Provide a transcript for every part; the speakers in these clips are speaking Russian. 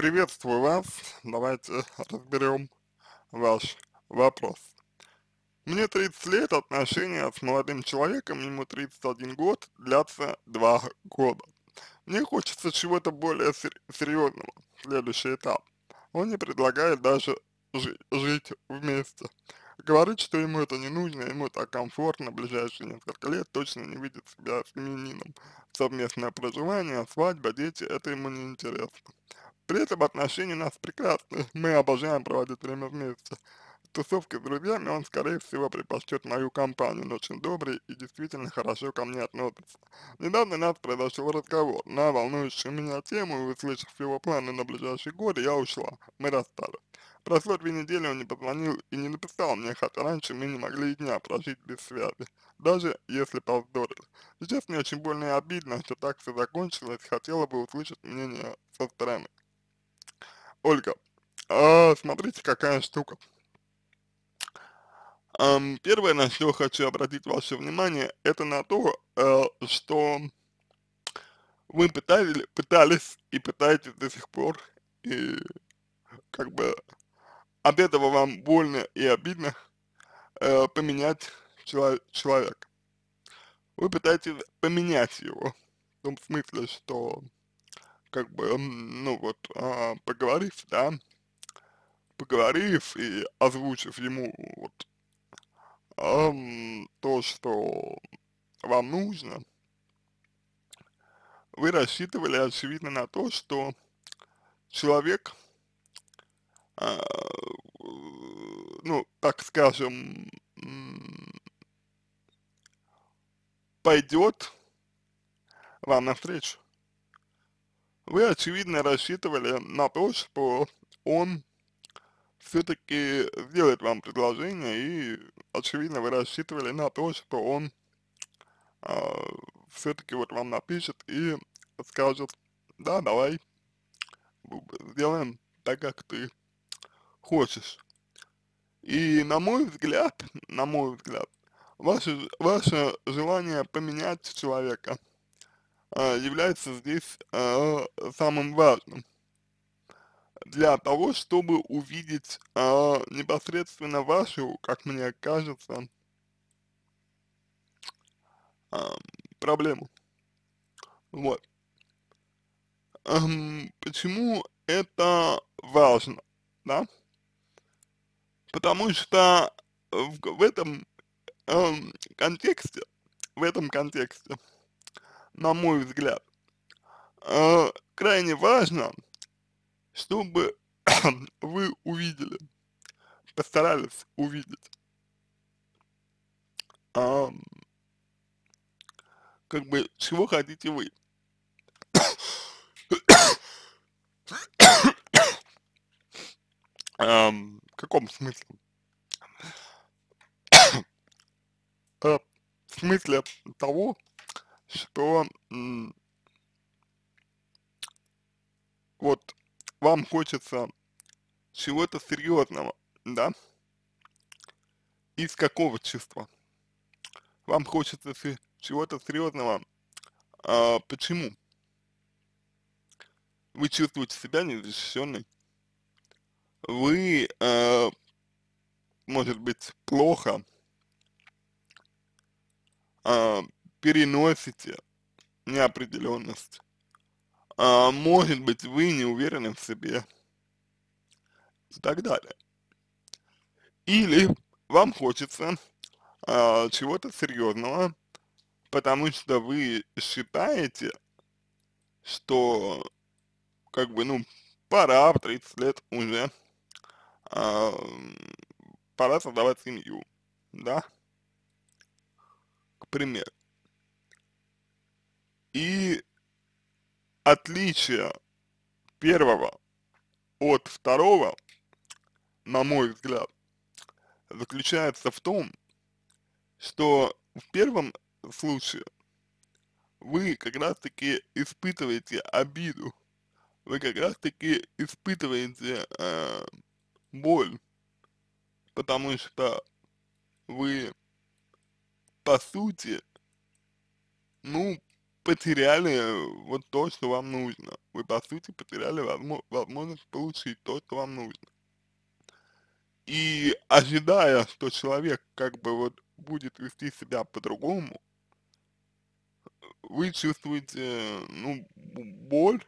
Приветствую вас. Давайте разберем ваш вопрос. Мне 30 лет, отношения с молодым человеком, ему 31 год, длятся 2 года. Мне хочется чего-то более сер серьезного. Следующий этап. Он не предлагает даже жи жить вместе. Говорит, что ему это не нужно, ему так комфортно, в ближайшие несколько лет точно не видит себя с феминином. Совместное проживание, свадьба, дети, это ему не интересно. При этом отношения у нас прекрасны, мы обожаем проводить время вместе. Тусовки с друзьями он, скорее всего, предпочтет мою компанию, но очень добрый и действительно хорошо ко мне относится. Недавно у нас произошел разговор на волнующую меня тему, и услышав его планы на ближайшие годы, я ушла, мы расстались. Прошло две недели, он не позвонил и не написал мне, хотя раньше мы не могли и дня прожить без связи, даже если повздорили. Сейчас мне очень больно и обидно, что так все закончилось, хотела бы услышать мнение со стороны. Ольга, а, смотрите, какая штука. Um, первое, на что хочу обратить ваше внимание, это на то, э, что вы пытались, пытались и пытаетесь до сих пор, и как бы от этого вам больно и обидно э, поменять чело человека. Вы пытаетесь поменять его, в том смысле, что как бы, ну вот, а, поговорив, да, поговорив и озвучив ему вот а, то, что вам нужно, вы рассчитывали, очевидно, на то, что человек, а, ну, так скажем, пойдет вам навстречу вы, очевидно, рассчитывали на то, что он все-таки сделает вам предложение, и, очевидно, вы рассчитывали на то, что он э, а, все-таки вот вам напишет и скажет, да, давай сделаем так, как ты хочешь. И на мой взгляд, на мой взгляд, ваше, ваше желание поменять человека – а, является здесь а, самым важным для того, чтобы увидеть а, непосредственно вашу, как мне кажется, проблему. Вот. почему это важно, да? Потому что в, в этом эм, контексте, в этом контексте, на мой взгляд, э, крайне важно, чтобы вы увидели, постарались увидеть, э, как бы, чего хотите вы. Эм, в каком смысле? э, в смысле того, что вот вам хочется чего-то серьезного, да? Из какого чувства? Вам хочется чего-то серьезного. А, почему? Вы чувствуете себя незащищенной. Вы, э, может быть, плохо э, переносите неопределенность. А, может быть, вы не уверены в себе и так далее. Или вам хочется а, чего-то серьезного, потому что вы считаете, что как бы, ну, пора в 30 лет уже, а, пора создавать семью, да, к примеру. И отличие первого от второго, на мой взгляд, заключается в том, что в первом случае вы как раз-таки испытываете обиду, вы как раз-таки испытываете э, боль, потому что вы, по сути, ну, потеряли э, вот то, что вам нужно. Вы, по сути, потеряли возможность получить то, что вам нужно. И ожидая, что человек как бы вот будет вести себя по-другому, вы чувствуете, ну, боль,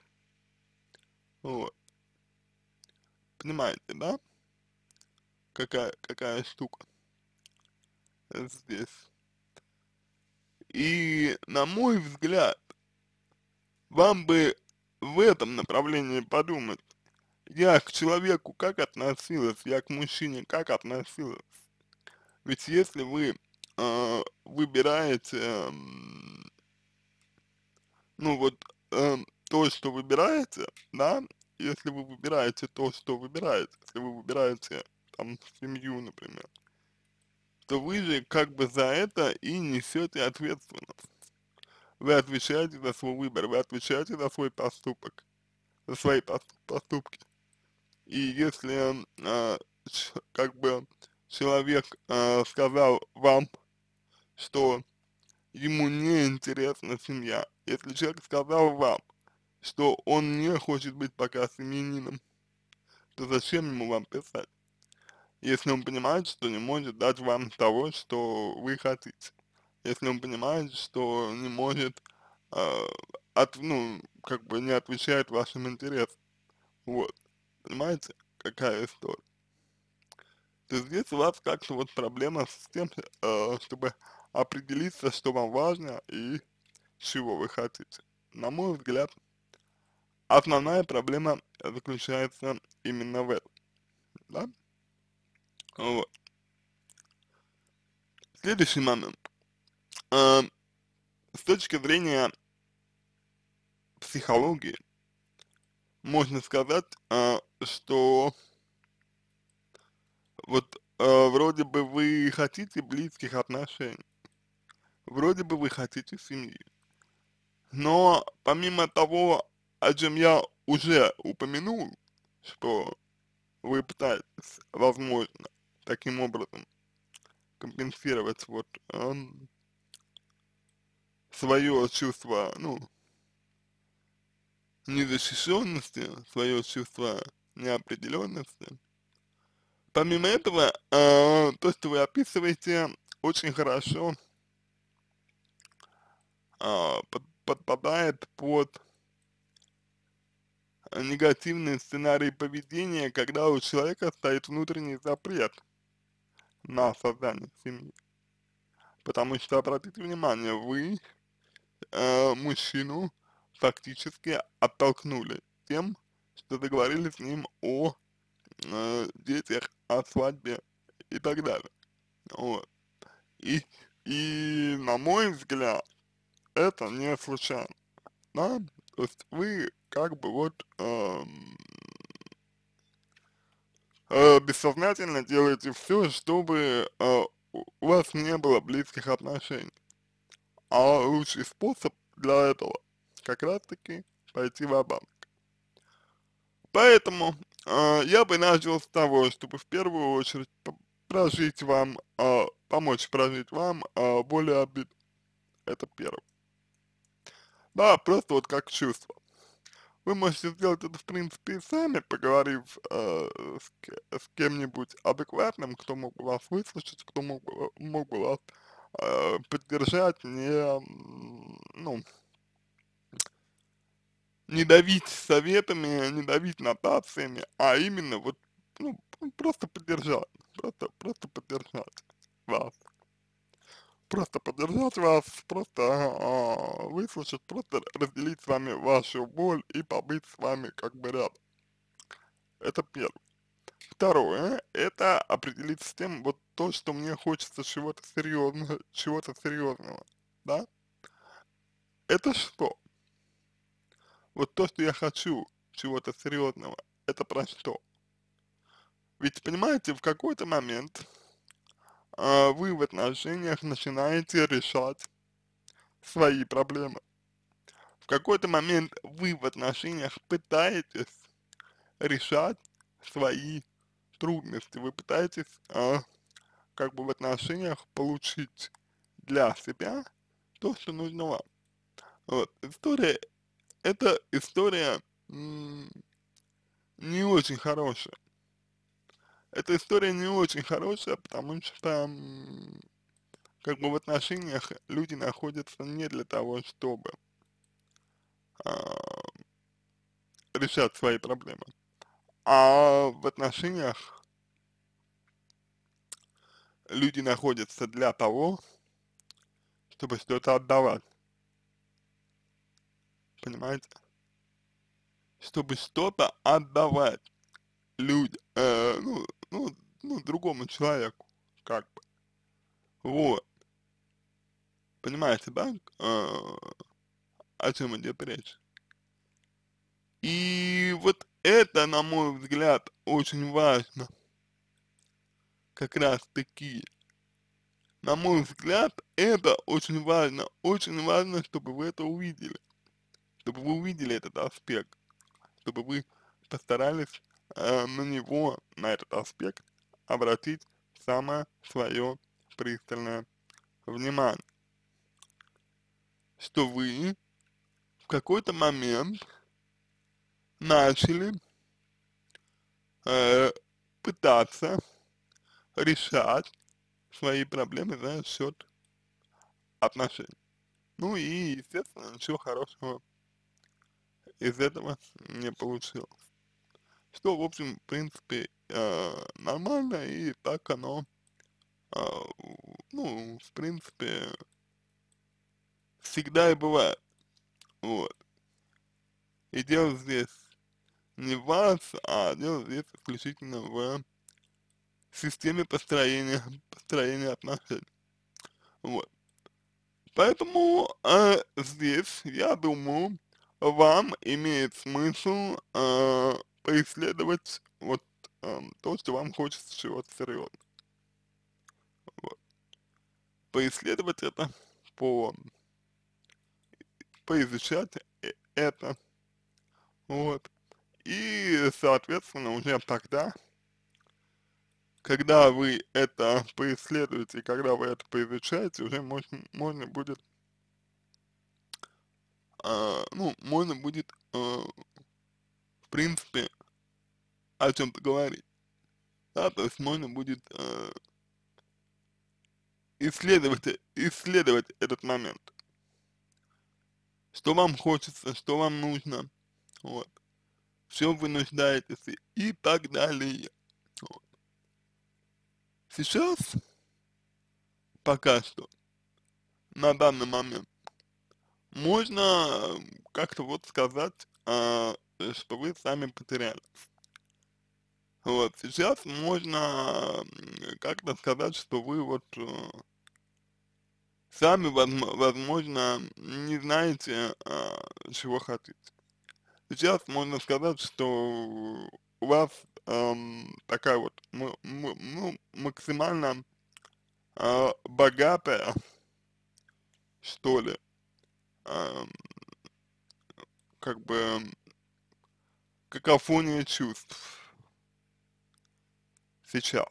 вот. Понимаете, да? Какая, какая штука здесь. И, на мой взгляд, вам бы в этом направлении подумать. Я к человеку как относилась, я к мужчине как относилась. Ведь если вы э, выбираете, э, ну вот, э, то, что выбираете, да, если вы выбираете то, что выбираете, если вы выбираете там семью, например, то вы же как бы за это и несете ответственность. Вы отвечаете за свой выбор, вы отвечаете за свой поступок, за свои поступки. И если э, как бы человек э, сказал вам, что ему не интересна семья, если человек сказал вам, что он не хочет быть пока семьянином, то зачем ему вам писать? если он понимает, что не может дать вам того, что вы хотите. Если он понимает, что не может, э, от, ну, как бы не отвечает вашим интересам. Вот. Понимаете, какая история? То есть здесь у вас как-то вот проблема с тем, э, чтобы определиться, что вам важно и чего вы хотите. На мой взгляд, основная проблема заключается именно в этом. Да? Вот. Следующий момент. А, с точки зрения психологии, можно сказать, а, что вот а, вроде бы вы хотите близких отношений, вроде бы вы хотите семьи, но помимо того, о чем я уже упомянул, что вы пытаетесь, возможно, таким образом компенсировать вот э, эм, свое чувство, ну, незащищенности, свое чувство неопределенности. Помимо этого, э, то, что вы описываете, очень хорошо э, под, подпадает под негативный сценарий поведения, когда у человека стоит внутренний запрет – на создание семьи. Потому что, обратите внимание, вы э, мужчину фактически оттолкнули тем, что заговорили с ним о э, детях, о свадьбе и так далее. Вот. И, и на мой взгляд, это не случайно, да? То есть вы как бы вот э, э, бессознательно делаете все, чтобы э, у вас не было близких отношений. А лучший способ для этого как раз таки пойти в банк Поэтому э, я бы начал с того, чтобы в первую очередь прожить вам, э, помочь прожить вам э, более обид. Это первое. Да, просто вот как чувство. Вы можете сделать это, в принципе, и сами, поговорив э, с, с кем-нибудь адекватным, кто мог бы вас выслушать, кто мог мог бы вас э, поддержать, не, ну, не давить советами, не давить нотациями, а именно вот, ну, просто поддержать, просто, просто поддержать вас просто поддержать вас, просто э, выслушать, просто разделить с вами вашу боль и побыть с вами как бы рядом. Это первое. Второе, это определить с тем, вот то, что мне хочется чего-то серьезного, чего-то серьезного, да? Это что? Вот то, что я хочу чего-то серьезного, это про что? Ведь понимаете, в какой-то момент э, вы в отношениях начинаете решать свои проблемы. В какой-то момент вы в отношениях пытаетесь решать свои трудности, вы пытаетесь э, как бы в отношениях получить для себя то, что нужно вам. Вот. История, это история не очень хорошая эта история не очень хорошая, потому что как бы в отношениях люди находятся не для того, чтобы э, решать свои проблемы, а в отношениях люди находятся для того, чтобы что-то отдавать. Понимаете? Чтобы что-то отдавать люди, э, ну, ну, ну, другому человеку, как бы. Вот. Понимаете, да, э, о чем идет речь? И вот это, на мой взгляд, очень важно. Как раз таки. На мой взгляд, это очень важно. Очень важно, чтобы вы это увидели. Чтобы вы увидели этот аспект. Чтобы вы постарались Э, на него, на этот аспект, обратить самое свое пристальное внимание. Что вы в какой-то момент начали э, пытаться решать свои проблемы за счет отношений. Ну и, естественно, ничего хорошего из этого не получилось. Что, в общем, в принципе, э, нормально, и так оно, э, ну, в принципе, всегда и бывает. Вот. И дело здесь не в вас, а дело здесь исключительно в системе построения, построения отношений. Вот. Поэтому э, здесь, я думаю, вам имеет смысл э, поисследовать вот эм, то, что вам хочется чего-то серьезно. Вот. Поисследовать это, по поизучать э, это, вот. И, соответственно, уже тогда, когда вы это поисследуете, когда вы это поизучаете, уже можно, можно будет, э, ну, можно будет э, принципе, о чем-то говорить. Да, то есть можно будет э, исследовать, исследовать этот момент. Что вам хочется, что вам нужно, вот. Все вы нуждаетесь и так далее. Вот. Сейчас, пока что, на данный момент, можно как-то вот сказать, а, Э, что вы сами потеряли. Вот, сейчас можно как-то сказать, что вы вот э, сами, возможно, не знаете, э, чего хотите. Сейчас можно сказать, что у вас эм, такая вот ну, максимально э, богатая, что ли, эм, как бы какофония чувств сейчас.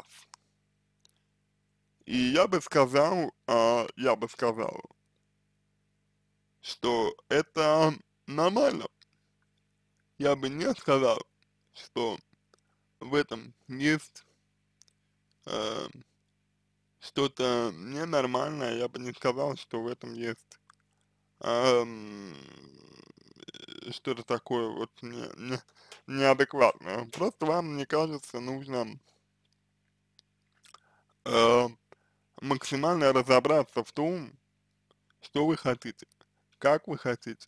И я бы сказал, а, я бы сказал, что это нормально. Я бы не сказал, что в этом есть э, что-то ненормальное, я бы не сказал, что в этом есть э, что-то такое вот не, не, неадекватно. Просто вам, мне кажется, нужно э, максимально разобраться в том, что вы хотите, как вы хотите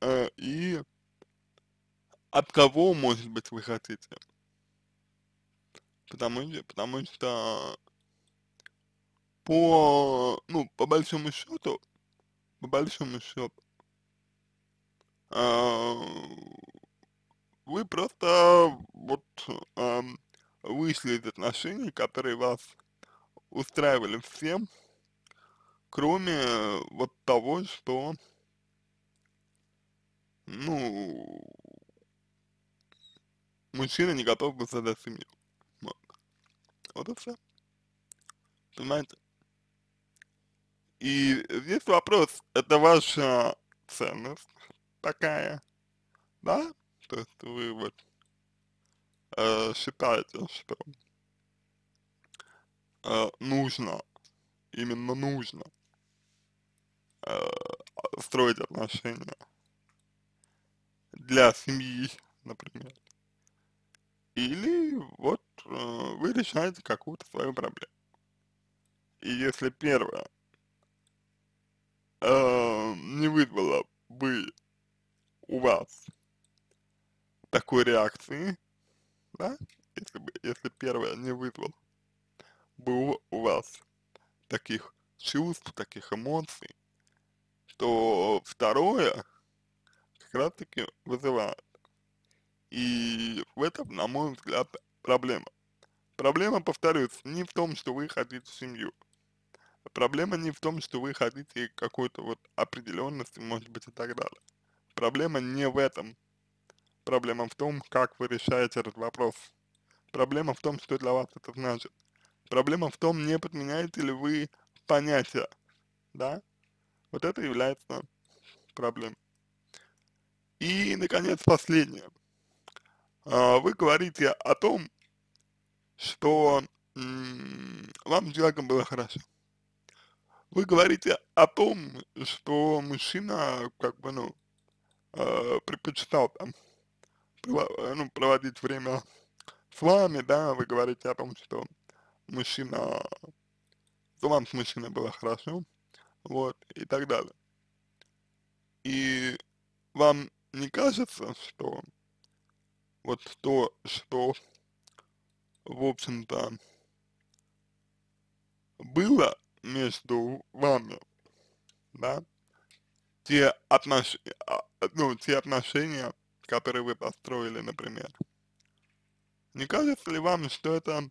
э, и от кого, может быть, вы хотите. Потому, потому что по, ну, по большому счету, по большому счету, э, вы просто вот э, эм, вышли из отношений, которые вас устраивали всем, кроме э, вот того, что, ну, мужчина не готов был создать семью. Вот. Вот и все. Понимаете? И здесь вопрос, это ваша ценность такая, да? то есть вы вот э, а, считаете, что э, нужно, именно нужно э, строить отношения для семьи, например, или вот э, вы решаете какую-то свою проблему. И если первое э, не вызвало бы у вас такой реакции, да, если бы, если первое не вызвало бы у вас таких чувств, таких эмоций, что второе как раз-таки вызывает. И в этом, на мой взгляд, проблема. Проблема, повторюсь, не в том, что вы хотите семью. Проблема не в том, что вы хотите какой-то вот определенности, может быть, и так далее. Проблема не в этом. Проблема в том, как вы решаете этот вопрос. Проблема в том, что для вас это значит. Проблема в том, не подменяете ли вы понятия, да? Вот это является проблемой. И, наконец, последнее. А, вы говорите о том, что вам с человеком было хорошо. Вы говорите о том, что мужчина, как бы, ну, а, предпочитал там ну, проводить время с вами, да, вы говорите о том, что мужчина, то вам с мужчиной было хорошо, вот, и так далее. И вам не кажется, что вот то, что, в общем-то, было между вами, да, те, отнош... А, ну, те отношения, который вы построили, например. Не кажется ли вам, что это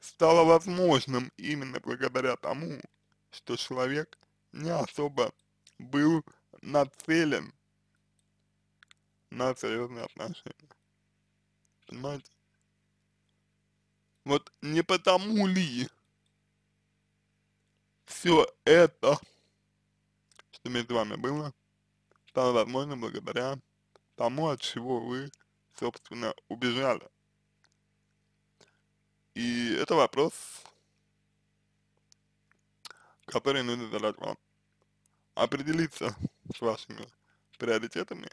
стало возможным именно благодаря тому, что человек не особо был нацелен на серьезные отношения? Понимаете? Вот не потому ли все это, что между вами было, стало возможным благодаря тому, от чего вы, собственно, убежали. И это вопрос, который нужно задать вам. Определиться с вашими приоритетами,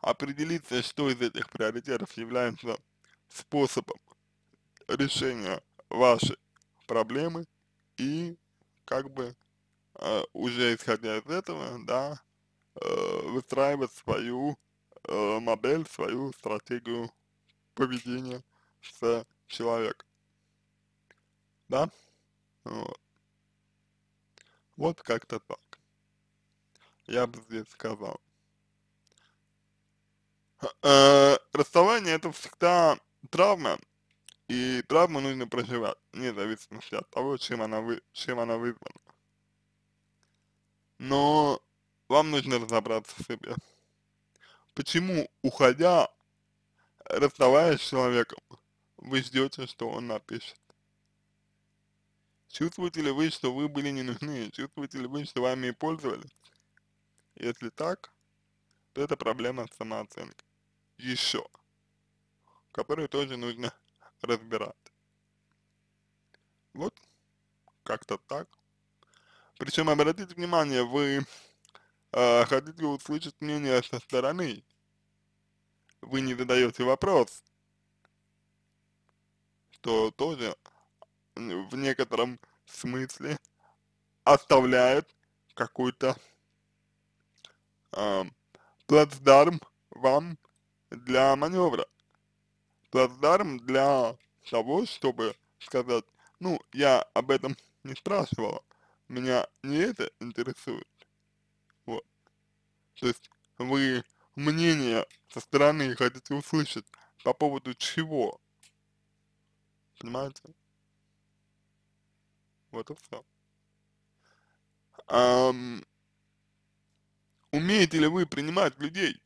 определиться, что из этих приоритетов является способом решения вашей проблемы и как бы э, уже исходя из этого, да, э, выстраивать свою Э, модель, свою стратегию поведения с человек. Да? Вот, вот как-то так. Я бы здесь сказал. Э, расставание это всегда травма, и травму нужно проживать, вне зависимости от того, чем она, вы, чем она вызвана. Но вам нужно разобраться в себе. Почему, уходя, расставаясь с человеком, вы ждете, что он напишет? Чувствуете ли вы, что вы были не нужны? Чувствуете ли вы, что вами пользовались? Если так, то это проблема самооценки. Еще. Которую тоже нужно разбирать. Вот. Как-то так. Причем обратите внимание, вы э, хотите услышать мнение со стороны. Вы не задаете вопрос, что тоже в некотором смысле оставляет какой-то э, плацдарм вам для маневра. Плацдарм для того, чтобы сказать, ну, я об этом не спрашивала, меня не это интересует. То есть вы мнение со стороны хотите услышать по поводу чего. Понимаете? Вот и все. Um, умеете ли вы принимать людей?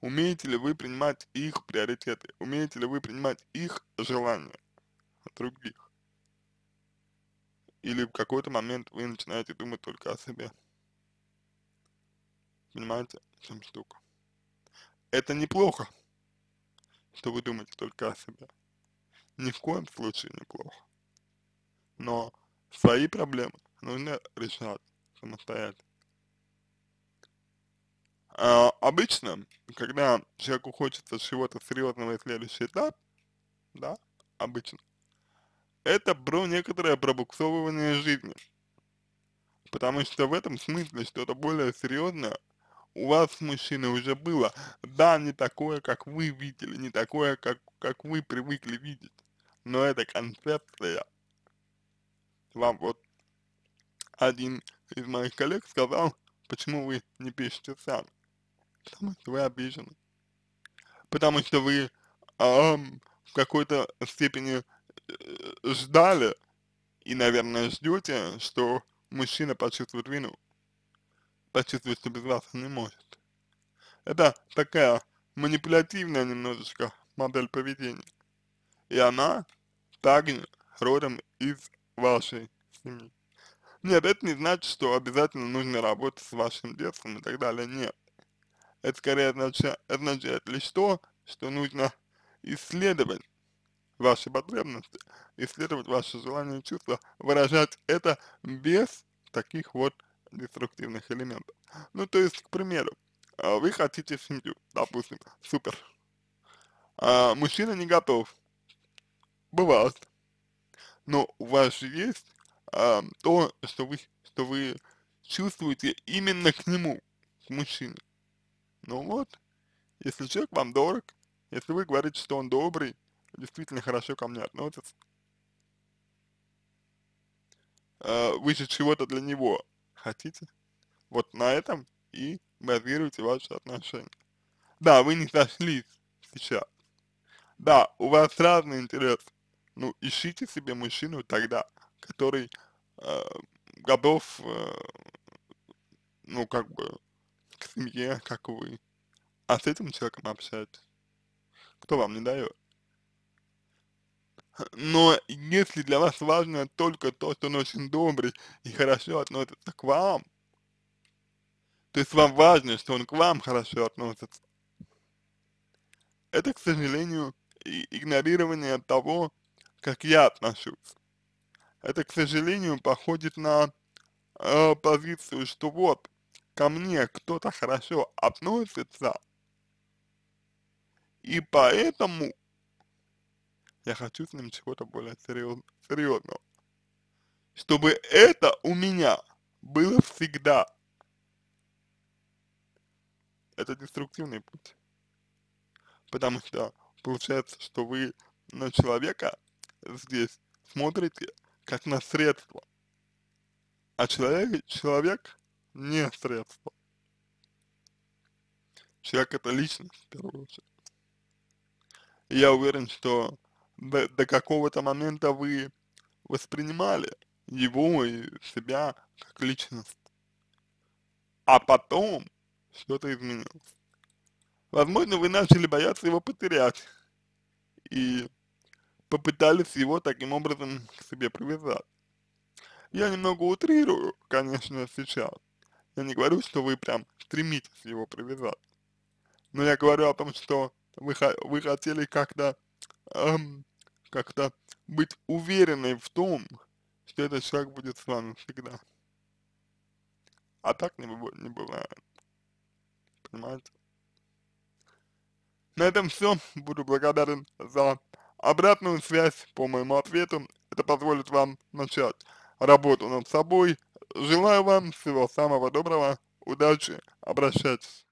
Умеете ли вы принимать их приоритеты? Умеете ли вы принимать их желания от других? Или в какой-то момент вы начинаете думать только о себе? Понимаете, в чем штука? Это неплохо, что вы думаете только о себе. Ни в коем случае неплохо. Но свои проблемы нужно решать самостоятельно. А, обычно, когда человеку хочется чего-то серьезного и следующий этап, да, обычно, это про некоторое пробуксовывание жизни. Потому что в этом смысле что-то более серьезное у вас, с мужчиной уже было. Да, не такое, как вы видели, не такое, как, как вы привыкли видеть, но эта концепция. Вам вот один из моих коллег сказал, почему вы не пишете сами. Потому что вы обижены. Потому что вы эм, в какой-то степени э, ждали и, наверное, ждете, что мужчина почувствует вину почувствовать, что без вас не может. Это такая манипулятивная немножечко модель поведения. И она также родом из вашей семьи. Нет, это не значит, что обязательно нужно работать с вашим детством и так далее, нет. Это скорее означает, означает лишь то, что нужно исследовать ваши потребности, исследовать ваши желания и чувства, выражать это без таких вот деструктивных элементов. Ну, то есть, к примеру, э, вы хотите семью, допустим, супер. А мужчина не готов. Бывает. Но у вас же есть а, то, что вы, что вы чувствуете именно к нему, к мужчине. Ну вот, если человек вам дорог, если вы говорите, что он добрый, действительно хорошо ко мне относится, а, вы же чего-то для него хотите. Вот на этом и базируйте ваши отношения. Да, вы не сошлись сейчас. Да, у вас разный интерес. Ну, ищите себе мужчину тогда, который э, готов, э, ну, как бы, к семье, как вы. А с этим человеком общайтесь. Кто вам не дает? но если для вас важно только то, что он очень добрый и хорошо относится к вам, то есть вам важно, что он к вам хорошо относится, это, к сожалению, игнорирование того, как я отношусь. Это, к сожалению, походит на э, позицию, что вот, ко мне кто-то хорошо относится, и поэтому я хочу с ним чего-то более серьезного. Чтобы это у меня было всегда. Это деструктивный путь. Потому что получается, что вы на человека здесь смотрите как на средство. А человек, человек не средство. Человек это личность, в первую очередь. И я уверен, что до, до какого-то момента вы воспринимали его и себя как личность. А потом что-то изменилось. Возможно, вы начали бояться его потерять и попытались его таким образом к себе привязать. Я немного утрирую, конечно, сейчас. Я не говорю, что вы прям стремитесь его привязать. Но я говорю о том, что вы, вы хотели как-то эм, как-то быть уверенной в том, что этот человек будет с вами всегда. А так не, не бывает. Понимаете? На этом все. Буду благодарен за обратную связь по моему ответу. Это позволит вам начать работу над собой. Желаю вам всего самого доброго. Удачи. Обращайтесь.